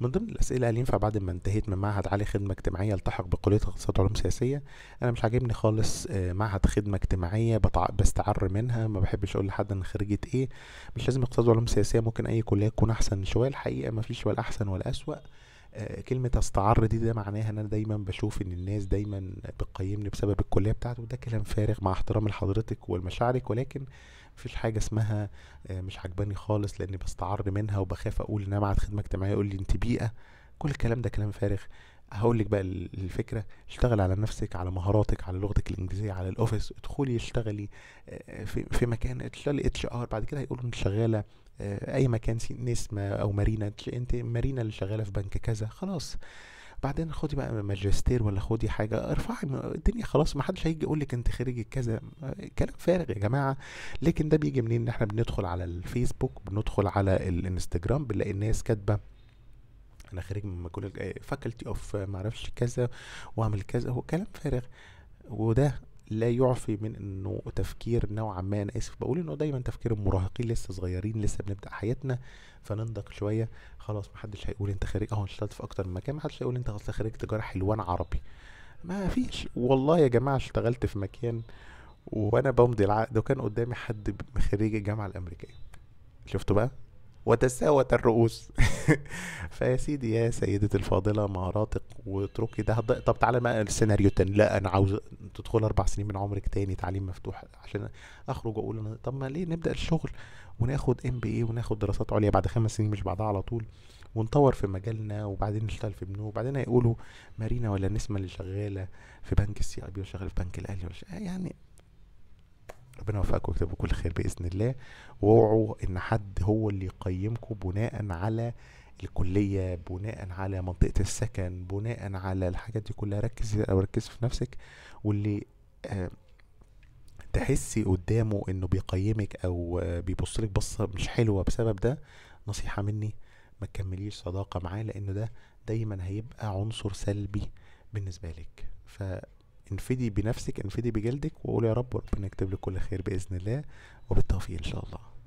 من ضمن الأسئلة اللي ينفع بعد ما انتهيت من معهد عالي خدمة اجتماعية التحق بكلية اقتصاد وعلوم سياسية أنا مش عاجبني خالص آه، معهد خدمة اجتماعية بتع... بستعر منها ما بحبش أقول لحد أنا خريجة إيه مش لازم اقتصاد وعلوم سياسية ممكن أي كلية تكون أحسن شوية الحقيقة مفيش ولا أحسن ولا أسوأ آه، كلمه استعر دي ده معناها ان انا دايما بشوف ان الناس دايما بتقيمني بسبب الكليه بتاعته وده كلام فارغ مع احترامي لحضرتك ولمشاعرك ولكن مفيش حاجه اسمها آه، مش عجباني خالص لاني بستعر منها وبخاف اقول ان انا معهد خدمه اجتماعيه يقول لي انت بيئه كل الكلام ده كلام فارغ هقول لك بقى الفكره اشتغل على نفسك على مهاراتك على لغتك الانجليزيه على الاوفيس ادخلي اشتغلي آه، آه، في, في مكان اشتغلي اتش ار بعد كده هيقولوا انت شغاله آه، اي مكان نسمه او مارينا انت مارينا اللي شغاله في بنك كذا خلاص بعدين خدي بقى ماجستير ولا خدي حاجه ارفعي الدنيا خلاص ما حدش هيجي يقول لك انت خريجه كذا كلام فارغ يا جماعه لكن ده بيجي منين ان احنا بندخل على الفيسبوك بندخل على الانستجرام بنلاقي الناس كاتبه انا خارج من مجال فاكولتي اوف معرفش كذا واعمل كذا هو كلام فارغ وده لا يعفي من انه تفكير نوعا ما انا اسف بقول انه دايما تفكير المراهقين لسه صغيرين لسه بنبدا حياتنا فننضج شويه خلاص محدش هيقول انت خارج اه اشتغلت في اكتر من مكان محدش هيقول انت اصل خريج تجاره حلوان عربي ما فيش والله يا جماعه اشتغلت في مكان وانا بمضي العقد وكان قدامي حد خريج الجامعه الامريكيه شفتوا بقى وتساوت الرؤوس فيا سيدي يا سيدتي الفاضله مهاراتك واتركي ده طب تعالى بقى السيناريو تاني لا انا عاوز تدخل اربع سنين من عمرك تاني تعليم مفتوح عشان اخرج اقول أنا... طب ما ليه نبدا الشغل وناخد ام بي اي وناخد دراسات عليا بعد خمس سنين مش بعدها على طول ونطور في مجالنا وبعدين نشتغل في بنوك وبعدين هيقولوا مارينا ولا نسمه اللي شغاله في بنك السي اي بي وشغاله في بنك الاهلي يعني ربنا يوفقكم ويكتبوا كل خير باذن الله واوعوا ان حد هو اللي يقيمكم بناء على الكليه بناء على منطقه السكن بناء على الحاجات دي كلها ركز او ركز في نفسك واللي آه، تحسي قدامه انه بيقيمك او آه، بيبصلك بصه مش حلوه بسبب ده نصيحه مني ما تكمليش صداقه معاه لانه ده دايما هيبقى عنصر سلبي بالنسبه لك ف انفدي بنفسك انفدي بجلدك وقول يا رب ربنا يكتب لك كل خير باذن الله وبالتوفيق ان شاء الله